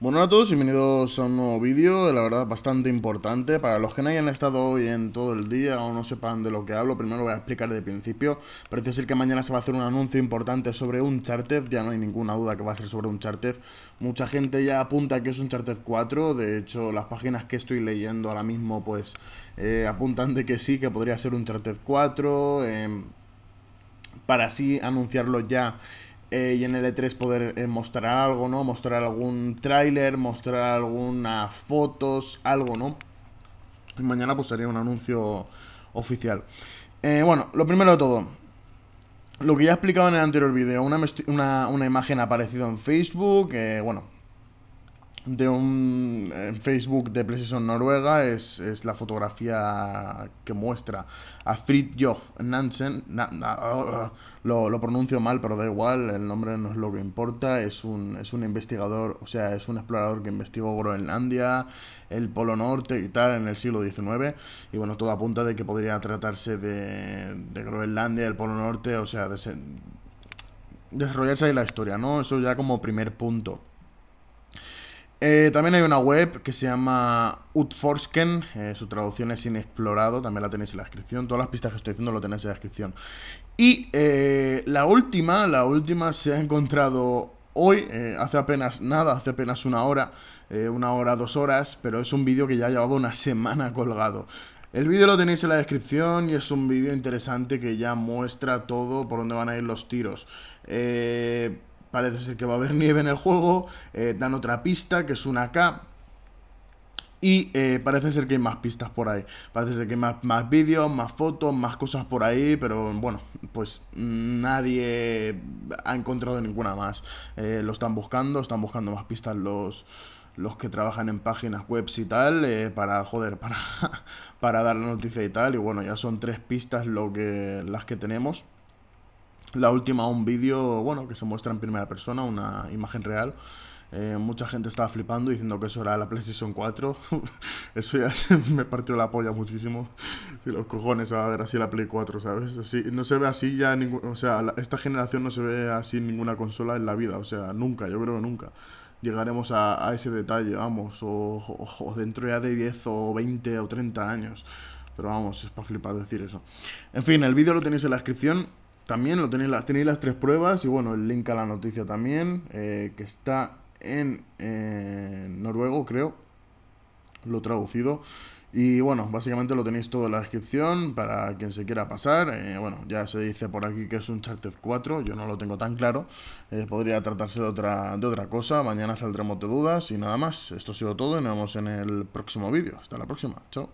Bueno a todos, bienvenidos a un nuevo vídeo, la verdad bastante importante Para los que no hayan estado hoy en todo el día o no sepan de lo que hablo Primero voy a explicar de principio Parece ser que mañana se va a hacer un anuncio importante sobre un chartez Ya no hay ninguna duda que va a ser sobre un chartez Mucha gente ya apunta que es un chartez 4 De hecho, las páginas que estoy leyendo ahora mismo pues eh, apuntan de que sí, que podría ser un chartez 4 em, Para así anunciarlo ya eh, y en el E3 poder eh, mostrar algo, ¿no? Mostrar algún tráiler, mostrar algunas fotos, algo, ¿no? Y mañana pues sería un anuncio oficial. Eh, bueno, lo primero de todo. Lo que ya he explicado en el anterior vídeo, una, una, imagen aparecida aparecido en Facebook, bueno, de un Facebook de Precision Noruega es, es, la fotografía que muestra a Fridtjof Nansen. Uh, lo, pronuncio mal, pero da igual, el nombre no es lo que importa. Es un, es un investigador, o sea, es un explorador que investigó Groenlandia, el Polo Norte y tal en el siglo XIX. Y bueno, todo apunta de que podría tratarse de, de Groenlandia, el Polo Norte, o sea, de desarrollarse ahí la historia, ¿no? Eso ya como primer punto. Eh, también hay una web que se llama Utforsken, eh, su traducción es inexplorado, también la tenéis en la descripción, todas las pistas que estoy haciendo lo tenéis en la descripción. Y eh, la última, la última se ha encontrado hoy, hace apenas nada, hace apenas una hora, una hora, dos horas, pero es un vídeo que ya llevaba una semana colgado. El vídeo lo tenéis en la descripción y es un vídeo interesante que ya muestra todo por dónde van a ir los tiros. Eh, parece ser que va a haber nieve en el juego, eh, dan otra pista que es una K. Y eh, parece ser que hay más pistas por ahí. Parece ser que hay más, más vídeos, más fotos, más cosas por ahí. Pero bueno, pues nadie ha encontrado ninguna más. Eh, lo están buscando, están buscando más pistas los, los que trabajan en páginas webs y tal, para joder, para, para dar la noticia y tal. Y bueno, ya son tres pistas lo que, las que tenemos. La última, un vídeo, bueno, que se muestra en primera persona, una imagen real. Eh, mucha gente estaba flipando diciendo que eso era la PlayStation 4. eso ya me partió la polla muchísimo. Si los cojones a ver así la Play 4, ¿sabes? Así, no se ve así ya ningún. O sea, esta generación no se ve así en ninguna consola en la vida. O sea, nunca, yo creo que nunca. Llegaremos a, ese detalle, vamos. O, o dentro ya de 10 o 20 o 30 años. Pero vamos, es para flipar decir eso. En fin, el vídeo lo tenéis en la descripción también lo tenéis, las, tenéis las tres pruebas y bueno, el link a la noticia también, eh, que está en eh, noruego, creo, lo traducido. Y bueno, básicamente lo tenéis todo en la descripción para quien se quiera pasar. Eh, bueno, ya se dice por aquí que es un Charted 4, yo no lo tengo tan claro. podría tratarse de otra, de otra cosa. Mañana saldremos de dudas y nada más. Esto ha sido todo y nos vemos en el próximo vídeo. Hasta la próxima. Chao.